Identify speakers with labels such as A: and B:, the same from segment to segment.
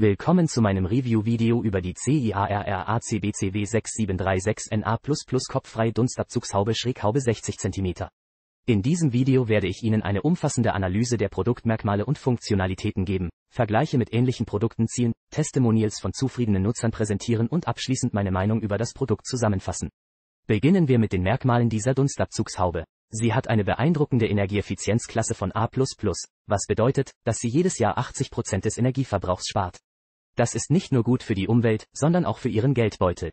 A: Willkommen zu meinem Review-Video über die CIARR ACBCW 6736NA++ kopffrei Dunstabzugshaube Schräghaube 60 cm. In diesem Video werde ich Ihnen eine umfassende Analyse der Produktmerkmale und Funktionalitäten geben, Vergleiche mit ähnlichen Produkten ziehen, Testimonials von zufriedenen Nutzern präsentieren und abschließend meine Meinung über das Produkt zusammenfassen. Beginnen wir mit den Merkmalen dieser Dunstabzugshaube. Sie hat eine beeindruckende Energieeffizienzklasse von A++, was bedeutet, dass sie jedes Jahr 80% des Energieverbrauchs spart. Das ist nicht nur gut für die Umwelt, sondern auch für ihren Geldbeutel.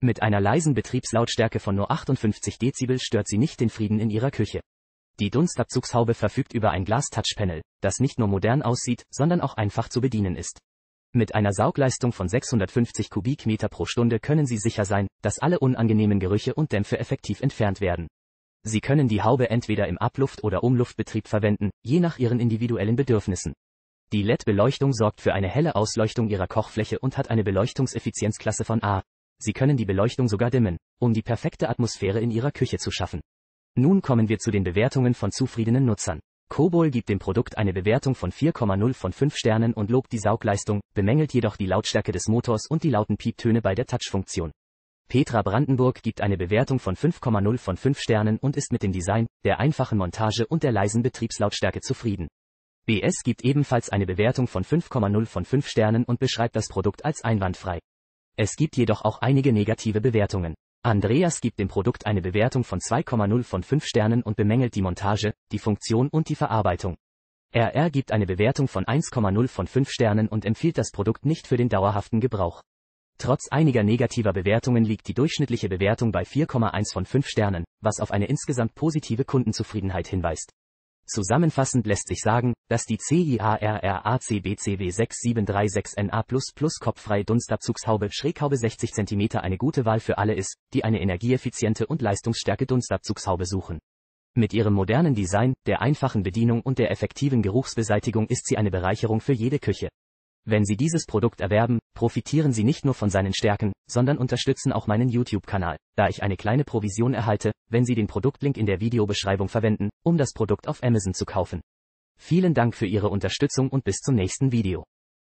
A: Mit einer leisen Betriebslautstärke von nur 58 Dezibel stört sie nicht den Frieden in ihrer Küche. Die Dunstabzugshaube verfügt über ein Glas-Touchpanel, das nicht nur modern aussieht, sondern auch einfach zu bedienen ist. Mit einer Saugleistung von 650 Kubikmeter pro Stunde können Sie sicher sein, dass alle unangenehmen Gerüche und Dämpfe effektiv entfernt werden. Sie können die Haube entweder im Abluft- oder Umluftbetrieb verwenden, je nach Ihren individuellen Bedürfnissen. Die LED-Beleuchtung sorgt für eine helle Ausleuchtung ihrer Kochfläche und hat eine Beleuchtungseffizienzklasse von A. Sie können die Beleuchtung sogar dimmen, um die perfekte Atmosphäre in ihrer Küche zu schaffen. Nun kommen wir zu den Bewertungen von zufriedenen Nutzern. Kobol gibt dem Produkt eine Bewertung von 4,0 von 5 Sternen und lobt die Saugleistung, bemängelt jedoch die Lautstärke des Motors und die lauten Pieptöne bei der Touchfunktion. Petra Brandenburg gibt eine Bewertung von 5,0 von 5 Sternen und ist mit dem Design, der einfachen Montage und der leisen Betriebslautstärke zufrieden. BS gibt ebenfalls eine Bewertung von 5,0 von 5 Sternen und beschreibt das Produkt als einwandfrei. Es gibt jedoch auch einige negative Bewertungen. Andreas gibt dem Produkt eine Bewertung von 2,0 von 5 Sternen und bemängelt die Montage, die Funktion und die Verarbeitung. RR gibt eine Bewertung von 1,0 von 5 Sternen und empfiehlt das Produkt nicht für den dauerhaften Gebrauch. Trotz einiger negativer Bewertungen liegt die durchschnittliche Bewertung bei 4,1 von 5 Sternen, was auf eine insgesamt positive Kundenzufriedenheit hinweist. Zusammenfassend lässt sich sagen, dass die CIARRACBCW6736NA++ kopffreie Dunstabzugshaube Schräghaube 60 cm eine gute Wahl für alle ist, die eine energieeffiziente und leistungsstärke Dunstabzugshaube suchen. Mit ihrem modernen Design, der einfachen Bedienung und der effektiven Geruchsbeseitigung ist sie eine Bereicherung für jede Küche. Wenn Sie dieses Produkt erwerben, profitieren Sie nicht nur von seinen Stärken, sondern unterstützen auch meinen YouTube-Kanal, da ich eine kleine Provision erhalte, wenn Sie den Produktlink in der Videobeschreibung verwenden, um das Produkt auf Amazon zu kaufen. Vielen Dank für Ihre Unterstützung und bis zum nächsten Video.